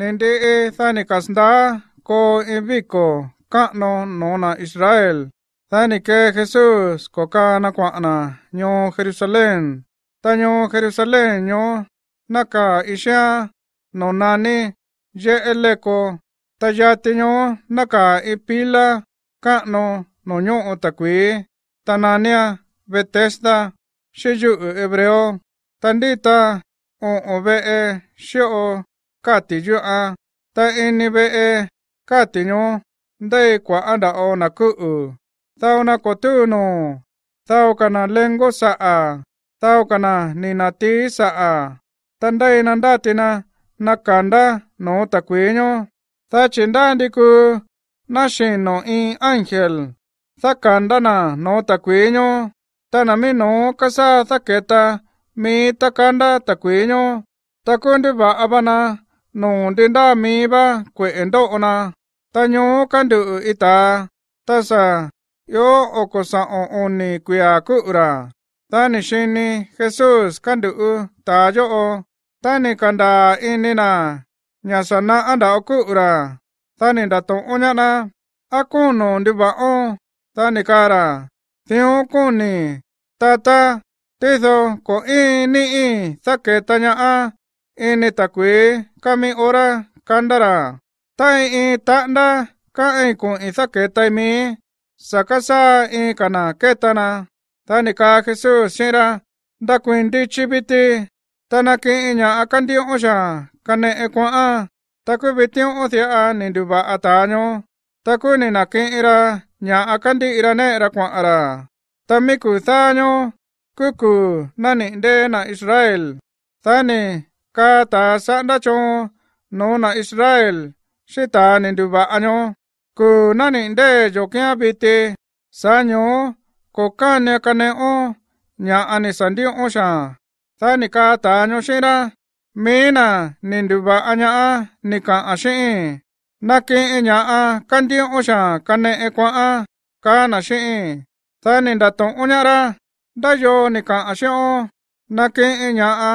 nende e thani kasnda ko eviko ka no nona Israel thani ke Jesus ko ka na kwa na nyo Jerusalem ta nyo Jerusalem nyo naka isha nonani nani je eleko ta yati nyo naka ipila ka no nyo otakwi tanania Bethesda sheju ebreo tandita o obe e shio káti̱ yú'an ta ini ve'e káti̱ ñoó ndéi kua̱'á nda̱'o na̱ kú'u̱ dao na ko̱ túu noo̱ dao ka̱ na̱ lengo sa'a̱ dao ka̱ na̱ ni̱ na̱tií sa'a̱ ta ndéi na ndáti na naka̱ndá no̱ó ta̱kui̱í ñoó dá chi̱ ndá ndi kuu ná xino̱ iin ángel dáka̱ndá na̱ no̱ó ta̱kui̱í ñoó ta na̱ mií no̱ó kásáa dáke̱ta mií tá kandá ta̱kui̱í ñoó ta kúú ndúva̱'a va na นงเดินดามีบ้าเกวนโตนะตาโยกันดูอิตาตาซาโยโอกสะอออนนีกุยากุระตานิชินีเฮซุสกันดูตาโจตานิกันดาอินินาญาสนาอันดาอกุระตานิดาตงอญะนาอะกุนนดิบะออนตานิการะเตียงกุนีตาตาเตโซโกอินีอินสักเกตัญญา ene takwe kame ora kandara. Tae e tanda kae ko e sake taime sakasa e kana ketana. Tane ka kesu sera da kwendi chibite tana ke e nya akandi osha kane e kwa a takwe bete o se a ne duba atanyo takwe ne na ke era nya akandi ira ne ra kwa ara. Tame ku sanyo kuku nani de na Israel. Tane ka ta sa da cho no na Israel she ta ni du ba anyo ku na ni de jo kya bi te sa nyo ko ka ne ka ne o nya ani san di o sha ta ni ka ta nyo she ra me na ni du ba anya a ni ka a she na ke nya a kan di o sha ka ne e kwa a ka na she ta ni da to o nya ra da yo ni ka a she o na ke nya a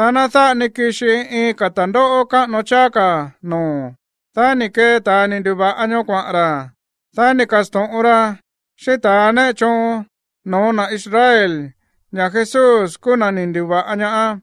Tana tha nikishi i katando o ka no chaka no. Tani ke tani duba anyo kwa ra. Tani kasto ura. Si tane chon no na Israel. Nya Jesus kuna ninduba anya